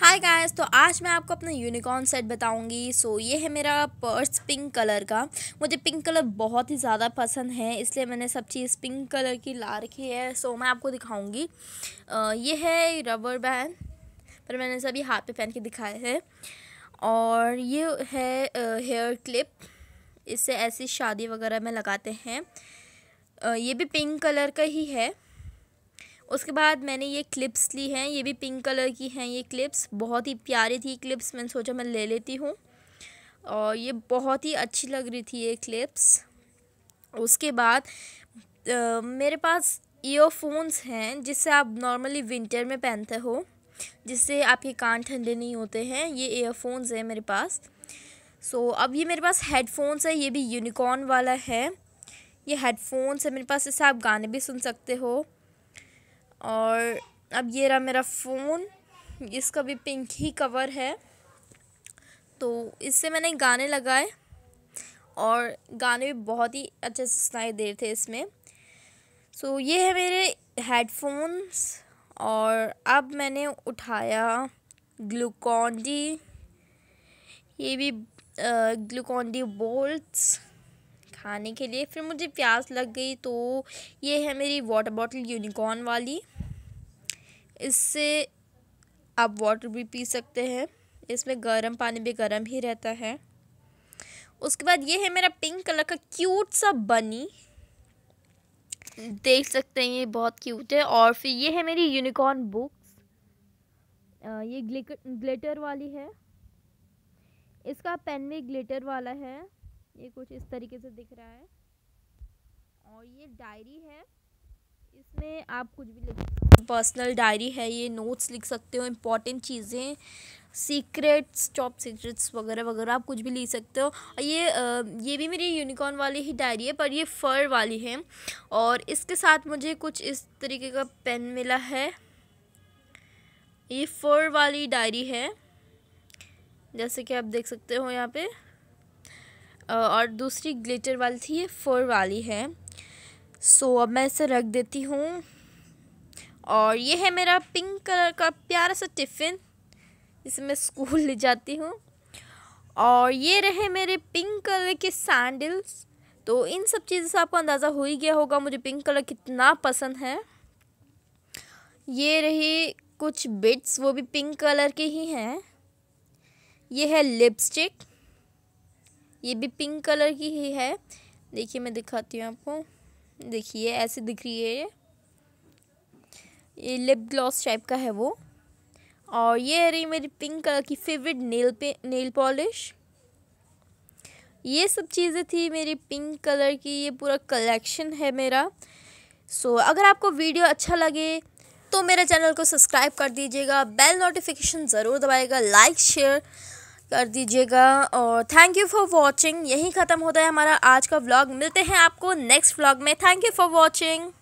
hi guys तो आज मैं आपको अपना यूनिकॉर्न सेट बताऊंगी सो so, ये है मेरा पर्स पिंक कलर का मुझे पिंक कलर बहुत ही ज़्यादा पसंद है इसलिए मैंने सब चीज़ पिंक कलर की ला रखी है सो so, मैं आपको दिखाऊंगी ये है रबर बैंड पर मैंने सभी हाथ पे पहन के दिखाए है और ये है हेयर क्लिप इससे ऐसी शादी वगैरह में लगाते हैं ये भी पिंक कलर का ही है उसके बाद मैंने ये क्लिप्स ली हैं ये भी पिंक कलर की हैं ये क्लिप्स बहुत ही प्यारी थी क्लिप्स मैंने सोचा मैं ले लेती हूँ और ये बहुत ही अच्छी लग रही थी ये क्लिप्स उसके बाद आ, मेरे पास ईयरफोन्स हैं जिससे आप नॉर्मली विंटर में पहनते हो जिससे आपके कान ठंडे नहीं होते हैं ये ईयरफोन्स हैं मेरे पास सो so, अब ये मेरे पास हेडफोन्स है ये भी यूनिकॉर्न वाला है ये हेडफोन्स है मेरे पास इससे आप गाने भी सुन सकते हो और अब ये रहा मेरा फ़ोन इसका भी पिंक ही कवर है तो इससे मैंने गाने लगाए और गाने भी बहुत ही अच्छे से सुनाई दे रहे थे इसमें सो so, ये है मेरे हेडफोन्स और अब मैंने उठाया ग्लूकॉन डी ये भी ग्लूकॉन डी बोल्ट्स खाने के लिए फिर मुझे प्यास लग गई तो ये है मेरी वाटर बॉटल यूनिकॉर्न वाली इससे आप वाटर भी पी सकते हैं इसमें गर्म पानी भी गर्म ही रहता है उसके बाद ये है मेरा पिंक कलर का क्यूट सा बनी देख सकते हैं ये बहुत क्यूट है और फिर ये है मेरी यूनिकॉर्न बुक्स ये ग्लिटर वाली है इसका पेन भी ग्लिटर वाला है ये कुछ इस तरीके से दिख रहा है और ये डायरी है इसमें आप कुछ भी लिख सकते हो पर्सनल डायरी है ये नोट्स लिख सकते हो इम्पॉर्टेंट चीज़ें सीक्रेट्स टॉप सीक्रेट्स वगैरह वगैरह आप कुछ भी ले सकते हो और ये ये भी मेरी यूनिकॉर्न वाली ही डायरी है पर ये फ़र वाली है और इसके साथ मुझे कुछ इस तरीके का पेन मिला है ये फ़र वाली डायरी है जैसे कि आप देख सकते हो यहाँ पे और दूसरी ग्लिटर वाली थी ये फोर वाली है सो अब मैं इसे रख देती हूँ और ये है मेरा पिंक कलर का प्यारा सा टिफ़िन जिसे मैं स्कूल ले जाती हूँ और ये रहे मेरे पिंक कलर के सैंडल्स तो इन सब चीज़ों से आपको अंदाज़ा हो ही गया होगा मुझे पिंक कलर कितना पसंद है ये रहे कुछ बिट्स वो भी पिंक कलर के ही हैं ये है लिपस्टिक ये भी पिंक कलर की ही है देखिए मैं दिखाती हूँ आपको देखिए ऐसे दिख रही है ये ये लिप ग्लॉस टाइप का है वो और ये रही मेरी पिंक कलर की फेवरेट नेल पे नेल पॉलिश ये सब चीज़ें थी मेरी पिंक कलर की ये पूरा कलेक्शन है मेरा सो so, अगर आपको वीडियो अच्छा लगे तो मेरे चैनल को सब्सक्राइब कर दीजिएगा बेल नोटिफिकेशन ज़रूर दबाएगा लाइक शेयर कर दीजिएगा और थैंक यू फॉर वॉचिंग यहीं ख़त्म होता है हमारा आज का व्लॉग मिलते हैं आपको नेक्स्ट व्लॉग में थैंक यू फॉर वॉचिंग